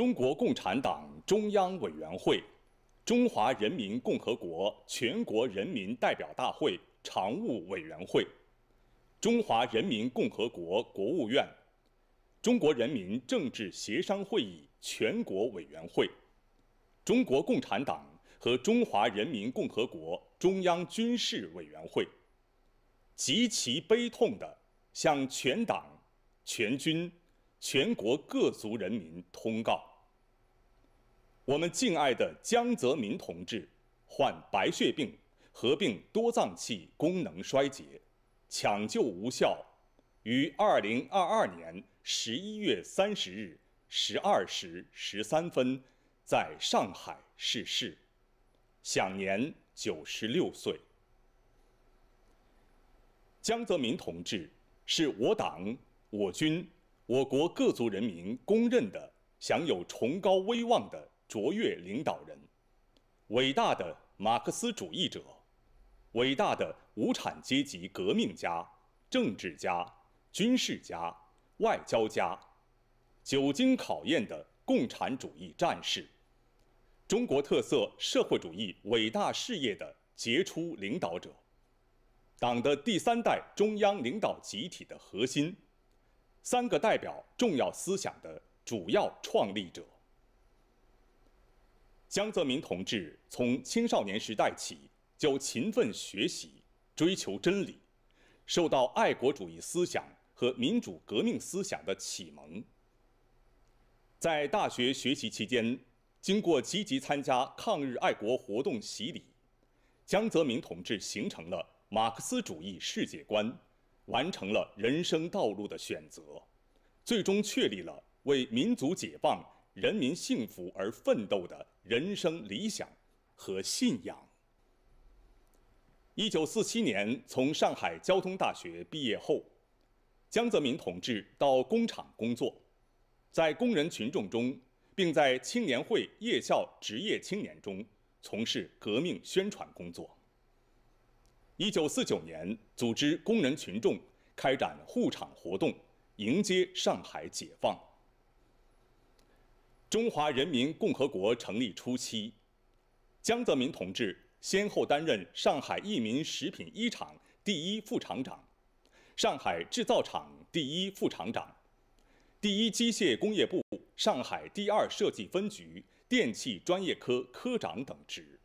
中国共产党中央委员会、中华人民共和国全国人民代表大会常务委员会、中华人民共和国国务院、中国人民政治协商会议全国委员会、中国共产党和中华人民共和国中央军事委员会，极其悲痛地向全党、全军、全国各族人民通告。我们敬爱的江泽民同志患白血病，合并多脏器功能衰竭，抢救无效，于二零二二年十一月三十日十二时十三分，在上海逝世，享年九十六岁。江泽民同志是我党、我军、我国各族人民公认的享有崇高威望的。卓越领导人，伟大的马克思主义者，伟大的无产阶级革命家、政治家、军事家、外交家，久经考验的共产主义战士，中国特色社会主义伟大事业的杰出领导者，党的第三代中央领导集体的核心，三个代表重要思想的主要创立者。江泽民同志从青少年时代起就勤奋学习，追求真理，受到爱国主义思想和民主革命思想的启蒙。在大学学习期间，经过积极参加抗日爱国活动洗礼，江泽民同志形成了马克思主义世界观，完成了人生道路的选择，最终确立了为民族解放、人民幸福而奋斗的。人生理想和信仰。一九四七年从上海交通大学毕业后，江泽民同志到工厂工作，在工人群众中，并在青年会夜校、职业青年中从事革命宣传工作。一九四九年，组织工人群众开展护厂活动，迎接上海解放。中华人民共和国成立初期，江泽民同志先后担任上海益民食品一厂第一副厂长、上海制造厂第一副厂长、第一机械工业部上海第二设计分局电气专业科科长等职。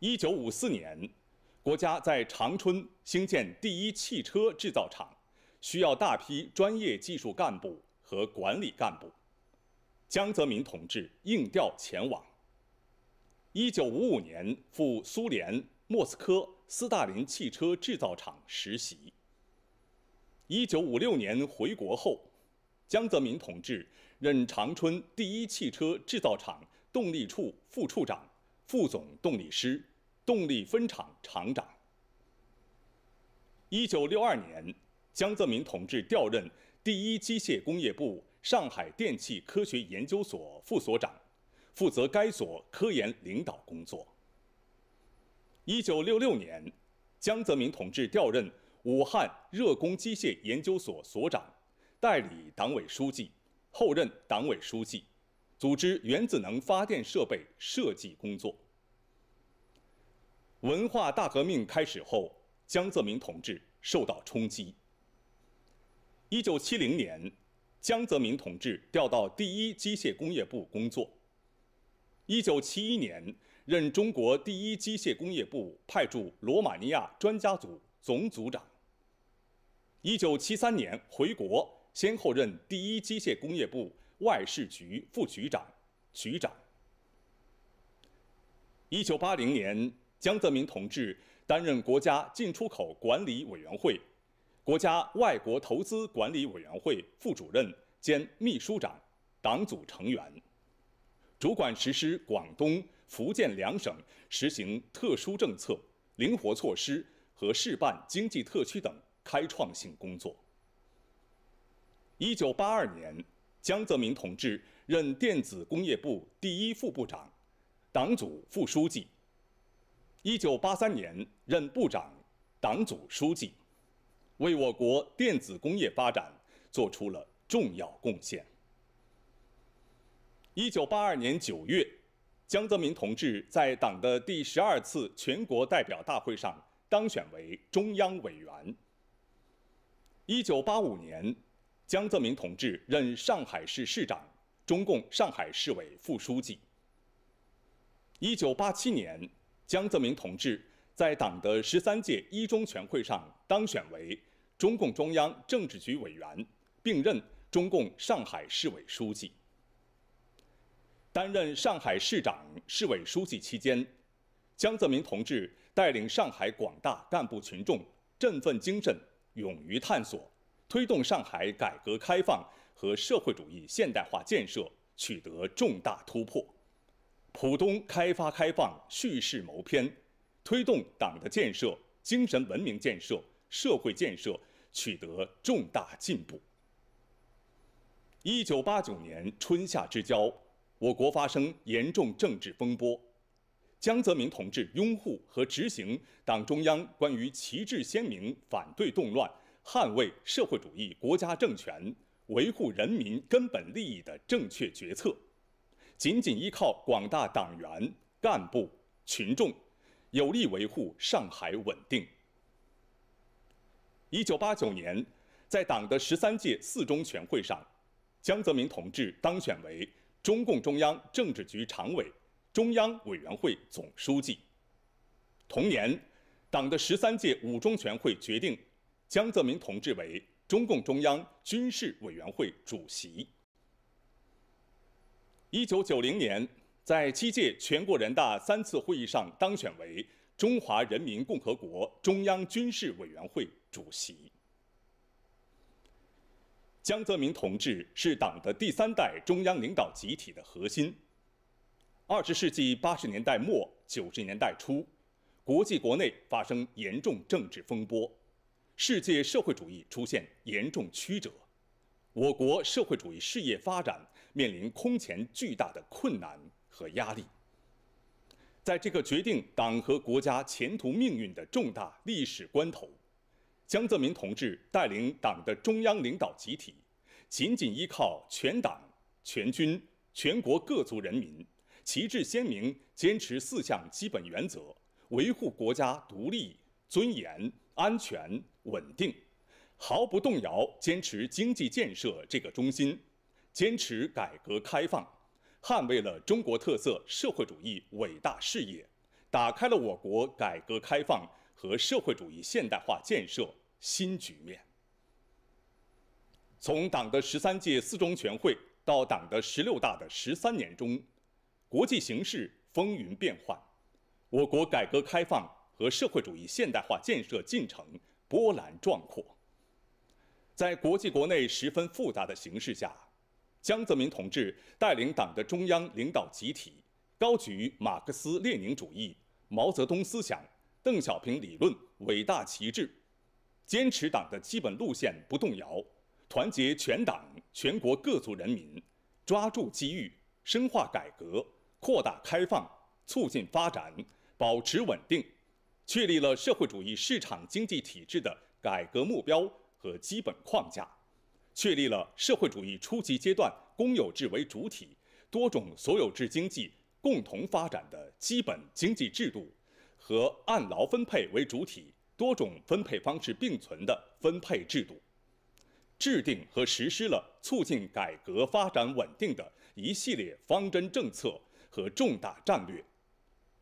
一九五四年，国家在长春兴建第一汽车制造厂，需要大批专业技术干部和管理干部。江泽民同志应调前往。一九五五年赴苏联莫斯科斯大林汽车制造厂实习。一九五六年回国后，江泽民同志任长春第一汽车制造厂动力处副处长、副总动力师、动力分厂厂长。一九六二年，江泽民同志调任第一机械工业部。上海电气科学研究所副所长，负责该所科研领导工作。一九六六年，江泽民同志调任武汉热工机械研究所所长，代理党委书记，后任党委书记，组织原子能发电设备设计工作。文化大革命开始后，江泽民同志受到冲击。一九七零年。江泽民同志调到第一机械工业部工作。一九七一年任中国第一机械工业部派驻罗马尼亚专家组总组长。一九七三年回国，先后任第一机械工业部外事局副局长、局长。一九八零年，江泽民同志担任国家进出口管理委员会。国家外国投资管理委员会副主任兼秘书长，党组成员，主管实施广东、福建两省实行特殊政策、灵活措施和事办经济特区等开创性工作。一九八二年，江泽民同志任电子工业部第一副部长，党组副书记。一九八三年任部长，党组书记。为我国电子工业发展做出了重要贡献。一九八二年九月，江泽民同志在党的第十二次全国代表大会上当选为中央委员。一九八五年，江泽民同志任上海市市长、中共上海市委副书记。一九八七年，江泽民同志在党的十三届一中全会上当选为。中共中央政治局委员，并任中共上海市委书记。担任上海市长、市委书记期间，江泽民同志带领上海广大干部群众振奋精神、勇于探索，推动上海改革开放和社会主义现代化建设取得重大突破，浦东开发开放蓄势谋篇，推动党的建设、精神文明建设。社会建设取得重大进步。一九八九年春夏之交，我国发生严重政治风波，江泽民同志拥护和执行党中央关于旗帜鲜明反对动乱、捍卫社会主义国家政权、维护人民根本利益的正确决策，紧紧依靠广大党员干部群众，有力维护上海稳定。一九八九年，在党的十三届四中全会上，江泽民同志当选为中共中央政治局常委、中央委员会总书记。同年，党的十三届五中全会决定江泽民同志为中共中央军事委员会主席。一九九零年，在七届全国人大三次会议上当选为中华人民共和国中央军事委员会。主席，江泽民同志是党的第三代中央领导集体的核心。二十世纪八十年代末九十年代初，国际国内发生严重政治风波，世界社会主义出现严重曲折，我国社会主义事业发展面临空前巨大的困难和压力。在这个决定党和国家前途命运的重大历史关头，江泽民同志带领党的中央领导集体，紧紧依靠全党、全军、全国各族人民，旗帜鲜明坚持四项基本原则，维护国家独立、尊严、安全、稳定，毫不动摇坚持经济建设这个中心，坚持改革开放，捍卫了中国特色社会主义伟大事业，打开了我国改革开放和社会主义现代化建设。新局面。从党的十三届四中全会到党的十六大的十三年中，国际形势风云变幻，我国改革开放和社会主义现代化建设进程波澜壮阔。在国际国内十分复杂的形势下，江泽民同志带领党的中央领导集体，高举马克思列宁主义、毛泽东思想、邓小平理论伟大旗帜。坚持党的基本路线不动摇，团结全党全国各族人民，抓住机遇，深化改革，扩大开放，促进发展，保持稳定，确立了社会主义市场经济体制的改革目标和基本框架，确立了社会主义初级阶段公有制为主体、多种所有制经济共同发展的基本经济制度，和按劳分配为主体。多种分配方式并存的分配制度，制定和实施了促进改革发展稳定的一系列方针政策和重大战略，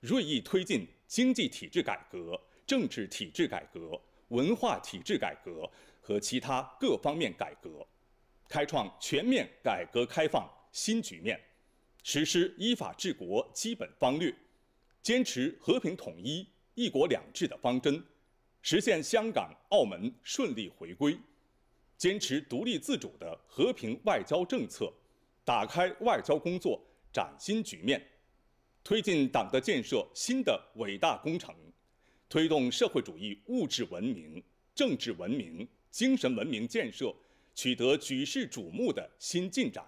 锐意推进经济体制改革、政治体制改革、文化体制改革和其他各方面改革，开创全面改革开放新局面，实施依法治国基本方略，坚持和平统一、一国两制的方针。实现香港、澳门顺利回归，坚持独立自主的和平外交政策，打开外交工作崭新局面，推进党的建设新的伟大工程，推动社会主义物质文明、政治文明、精神文明建设取得举世瞩目的新进展，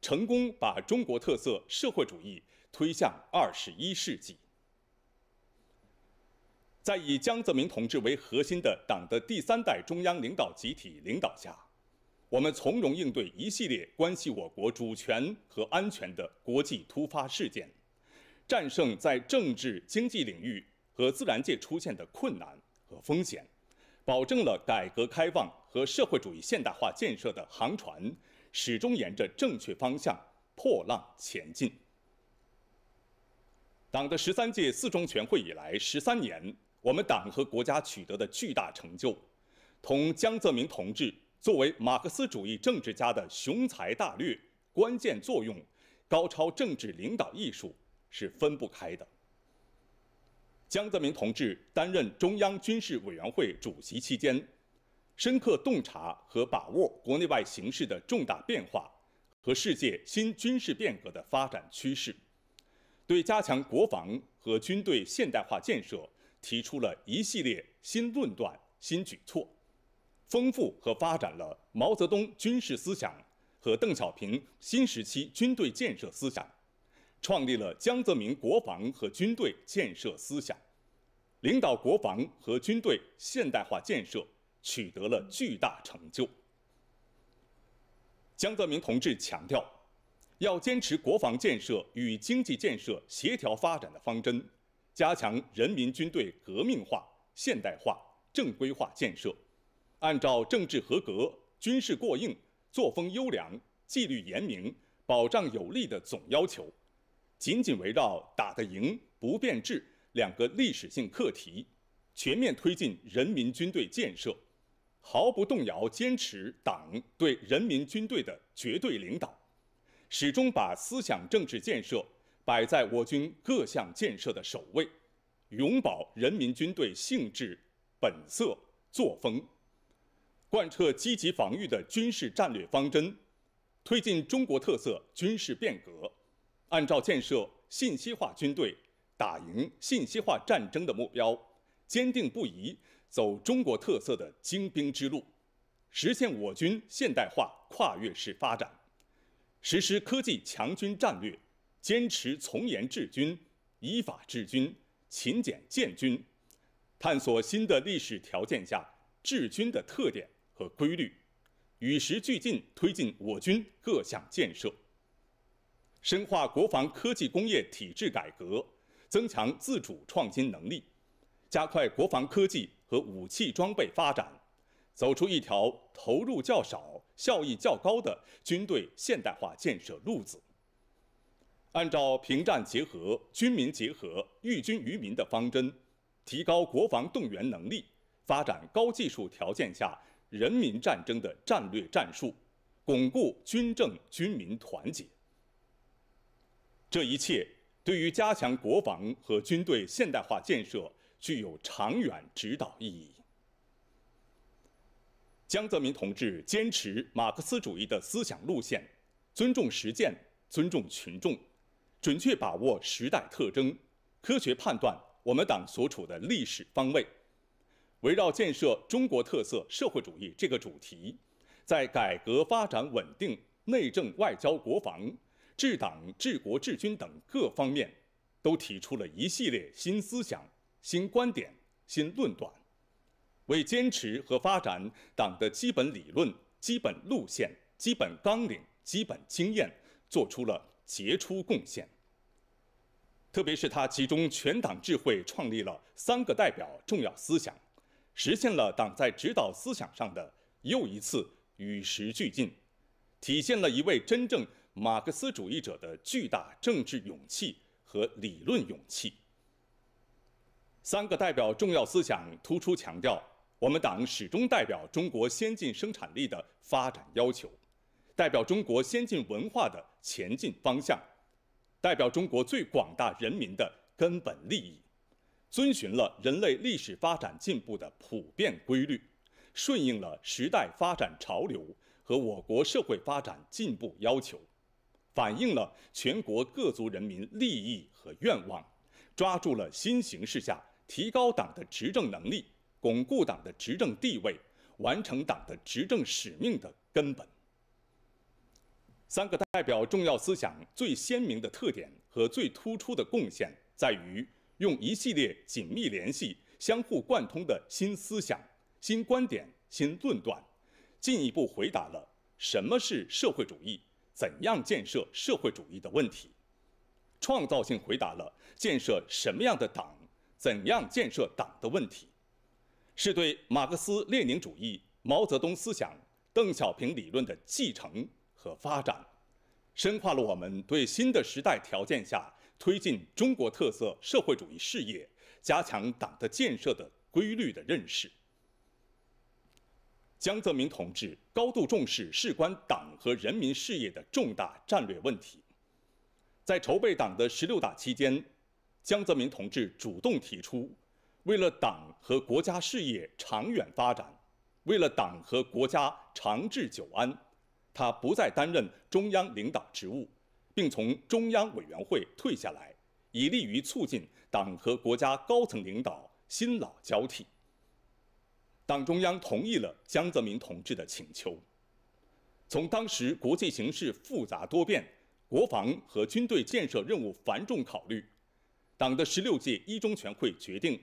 成功把中国特色社会主义推向二十一世纪。在以江泽民同志为核心的党的第三代中央领导集体领导下，我们从容应对一系列关系我国主权和安全的国际突发事件，战胜在政治、经济领域和自然界出现的困难和风险，保证了改革开放和社会主义现代化建设的航船始终沿着正确方向破浪前进。党的十三届四中全会以来十三年。我们党和国家取得的巨大成就，同江泽民同志作为马克思主义政治家的雄才大略、关键作用、高超政治领导艺术是分不开的。江泽民同志担任中央军事委员会主席期间，深刻洞察和把握国内外形势的重大变化和世界新军事变革的发展趋势，对加强国防和军队现代化建设。提出了一系列新论断、新举措，丰富和发展了毛泽东军事思想和邓小平新时期军队建设思想，创立了江泽民国防和军队建设思想，领导国防和军队现代化建设取得了巨大成就。江泽民同志强调，要坚持国防建设与经济建设协调发展的方针。加强人民军队革命化、现代化、正规化建设，按照政治合格、军事过硬、作风优良、纪律严明、保障有力的总要求，紧紧围绕打得赢、不变质两个历史性课题，全面推进人民军队建设，毫不动摇坚持党对人民军队的绝对领导，始终把思想政治建设。摆在我军各项建设的首位，永葆人民军队性质、本色、作风，贯彻积极防御的军事战略方针，推进中国特色军事变革，按照建设信息化军队、打赢信息化战争的目标，坚定不移走中国特色的精兵之路，实现我军现代化跨越式发展，实施科技强军战略。坚持从严治军、依法治军、勤俭建军，探索新的历史条件下治军的特点和规律，与时俱进推进我军各项建设。深化国防科技工业体制改革，增强自主创新能力，加快国防科技和武器装备发展，走出一条投入较少、效益较高的军队现代化建设路子。按照平战结合、军民结合、寓军于民的方针，提高国防动员能力，发展高技术条件下人民战争的战略战术，巩固军政军民团结。这一切对于加强国防和军队现代化建设具有长远指导意义。江泽民同志坚持马克思主义的思想路线，尊重实践，尊重群众。准确把握时代特征，科学判断我们党所处的历史方位，围绕建设中国特色社会主义这个主题，在改革发展稳定、内政外交国防、治党治国治军等各方面，都提出了一系列新思想、新观点、新论断，为坚持和发展党的基本理论、基本路线、基本纲领、基本经验，做出了。杰出贡献。特别是他集中全党智慧，创立了“三个代表”重要思想，实现了党在指导思想上的又一次与时俱进，体现了一位真正马克思主义者的巨大政治勇气和理论勇气。“三个代表”重要思想突出强调，我们党始终代表中国先进生产力的发展要求，代表中国先进文化的。前进方向，代表中国最广大人民的根本利益，遵循了人类历史发展进步的普遍规律，顺应了时代发展潮流和我国社会发展进步要求，反映了全国各族人民利益和愿望，抓住了新形势下提高党的执政能力、巩固党的执政地位、完成党的执政使命的根本。三个代表重要思想最鲜明的特点和最突出的贡献，在于用一系列紧密联系、相互贯通的新思想、新观点、新论断，进一步回答了什么是社会主义、怎样建设社会主义的问题，创造性回答了建设什么样的党、怎样建设党的问题，是对马克思列宁主义、毛泽东思想、邓小平理论的继承。和发展，深化了我们对新的时代条件下推进中国特色社会主义事业、加强党的建设的规律的认识。江泽民同志高度重视事关党和人民事业的重大战略问题，在筹备党的十六大期间，江泽民同志主动提出，为了党和国家事业长远发展，为了党和国家长治久安。他不再担任中央领导职务，并从中央委员会退下来，以利于促进党和国家高层领导新老交替。党中央同意了江泽民同志的请求。从当时国际形势复杂多变、国防和军队建设任务繁重考虑，党的十六届一中全会决定，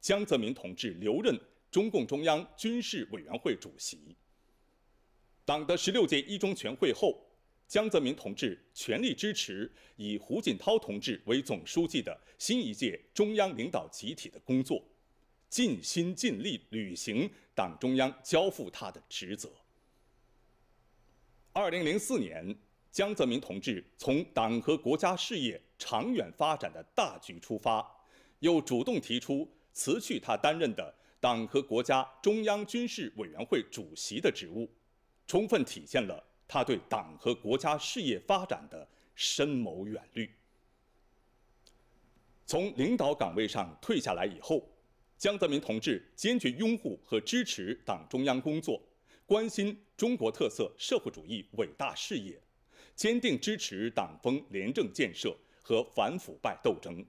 江泽民同志留任中共中央军事委员会主席。党的十六届一中全会后，江泽民同志全力支持以胡锦涛同志为总书记的新一届中央领导集体的工作，尽心尽力履行党中央交付他的职责。二零零四年，江泽民同志从党和国家事业长远发展的大局出发，又主动提出辞去他担任的党和国家中央军事委员会主席的职务。充分体现了他对党和国家事业发展的深谋远虑。从领导岗位上退下来以后，江泽民同志坚决拥护和支持党中央工作，关心中国特色社会主义伟大事业，坚定支持党风廉政建设和反腐败斗争。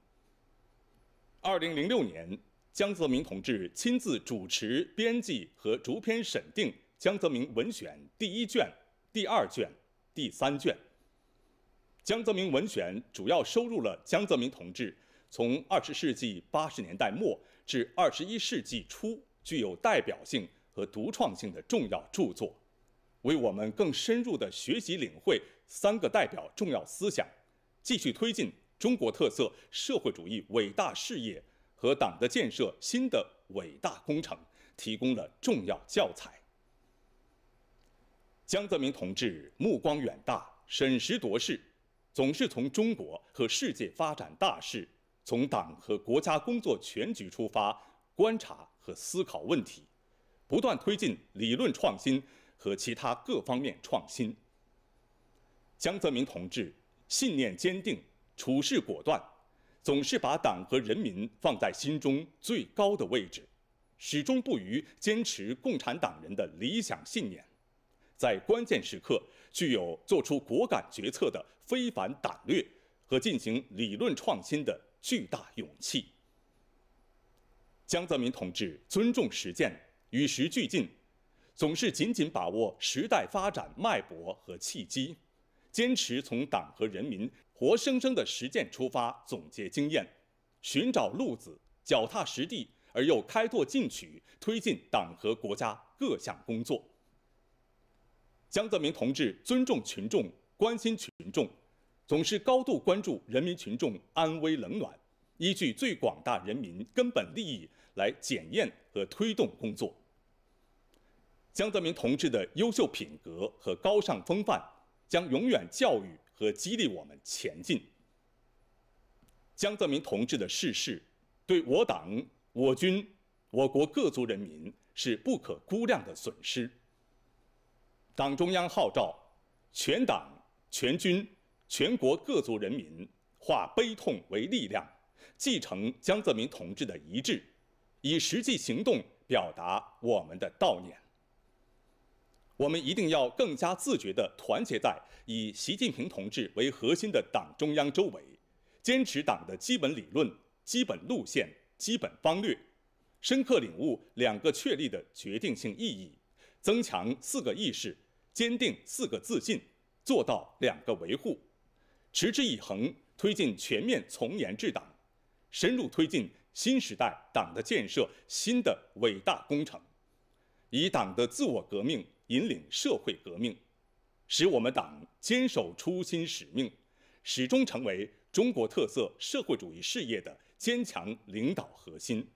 二零零六年，江泽民同志亲自主持编辑和逐篇审定。《江泽民文选》第一卷、第二卷、第三卷。《江泽民文选》主要收入了江泽民同志从二十世纪八十年代末至二十一世纪初具有代表性和独创性的重要著作，为我们更深入的学习领会“三个代表”重要思想，继续推进中国特色社会主义伟大事业和党的建设新的伟大工程，提供了重要教材。江泽民同志目光远大，审时度势，总是从中国和世界发展大势，从党和国家工作全局出发观察和思考问题，不断推进理论创新和其他各方面创新。江泽民同志信念坚定，处事果断，总是把党和人民放在心中最高的位置，始终不渝坚持共产党人的理想信念。在关键时刻具有做出果敢决策的非凡胆略和进行理论创新的巨大勇气。江泽民同志尊重实践，与时俱进，总是紧紧把握时代发展脉搏和契机，坚持从党和人民活生生的实践出发，总结经验，寻找路子，脚踏实地而又开拓进取，推进党和国家各项工作。江泽民同志尊重群众、关心群众，总是高度关注人民群众安危冷暖，依据最广大人民根本利益来检验和推动工作。江泽民同志的优秀品格和高尚风范，将永远教育和激励我们前进。江泽民同志的逝世，对我党、我军、我国各族人民是不可估量的损失。党中央号召，全党、全军、全国各族人民化悲痛为力量，继承江泽民同志的遗志，以实际行动表达我们的悼念。我们一定要更加自觉地团结在以习近平同志为核心的党中央周围，坚持党的基本理论、基本路线、基本方略，深刻领悟“两个确立”的决定性意义，增强“四个意识”。坚定四个自信，做到两个维护，持之以恒推进全面从严治党，深入推进新时代党的建设新的伟大工程，以党的自我革命引领社会革命，使我们党坚守初心使命，始终成为中国特色社会主义事业的坚强领导核心。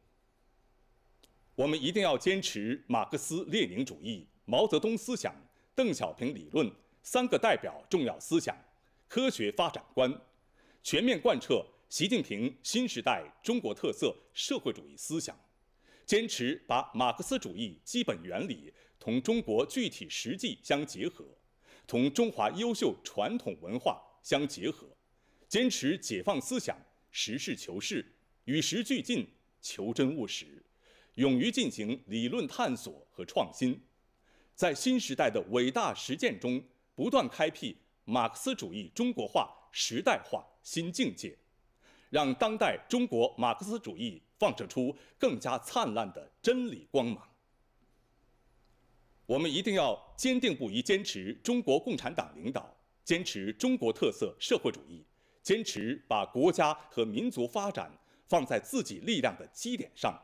我们一定要坚持马克思列宁主义、毛泽东思想。邓小平理论、三个代表重要思想、科学发展观，全面贯彻习近平新时代中国特色社会主义思想，坚持把马克思主义基本原理同中国具体实际相结合，同中华优秀传统文化相结合，坚持解放思想、实事求是、与时俱进、求真务实，勇于进行理论探索和创新。在新时代的伟大实践中，不断开辟马克思主义中国化时代化新境界，让当代中国马克思主义放射出更加灿烂的真理光芒。我们一定要坚定不移坚持中国共产党领导，坚持中国特色社会主义，坚持把国家和民族发展放在自己力量的基点上，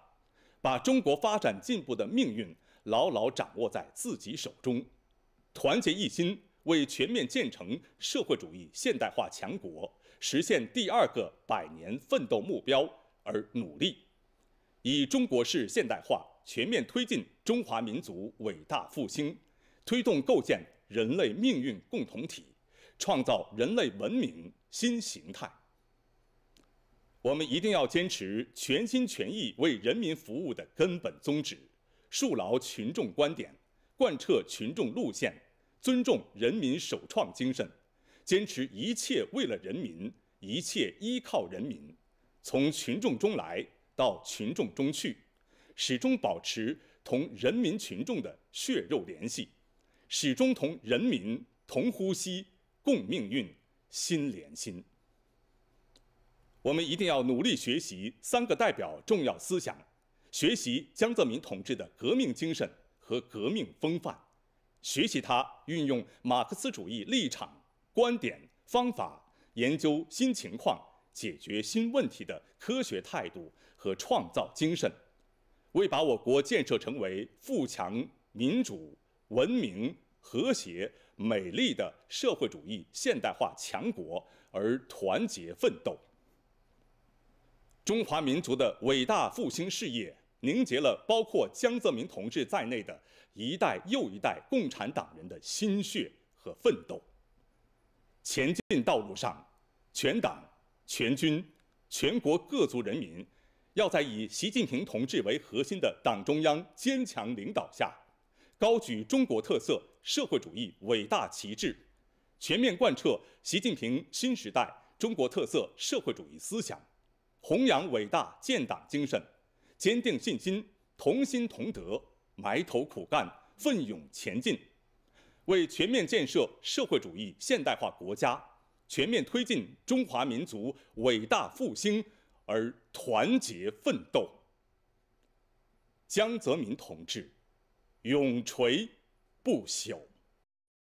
把中国发展进步的命运。牢牢掌握在自己手中，团结一心，为全面建成社会主义现代化强国、实现第二个百年奋斗目标而努力，以中国式现代化全面推进中华民族伟大复兴，推动构建人类命运共同体，创造人类文明新形态。我们一定要坚持全心全意为人民服务的根本宗旨。树牢群众观点，贯彻群众路线，尊重人民首创精神，坚持一切为了人民，一切依靠人民，从群众中来，到群众中去，始终保持同人民群众的血肉联系，始终同人民同呼吸、共命运、心连心。我们一定要努力学习“三个代表”重要思想。学习江泽民同志的革命精神和革命风范，学习他运用马克思主义立场、观点、方法研究新情况、解决新问题的科学态度和创造精神，为把我国建设成为富强、民主、文明、和谐、美丽的社会主义现代化强国而团结奋斗。中华民族的伟大复兴事业。凝结了包括江泽民同志在内的一代又一代共产党人的心血和奋斗。前进道路上，全党、全军、全国各族人民，要在以习近平同志为核心的党中央坚强领导下，高举中国特色社会主义伟大旗帜，全面贯彻习近平新时代中国特色社会主义思想，弘扬伟大建党精神。坚定信心，同心同德，埋头苦干，奋勇前进，为全面建设社会主义现代化国家，全面推进中华民族伟大复兴而团结奋斗。江泽民同志，永垂不朽。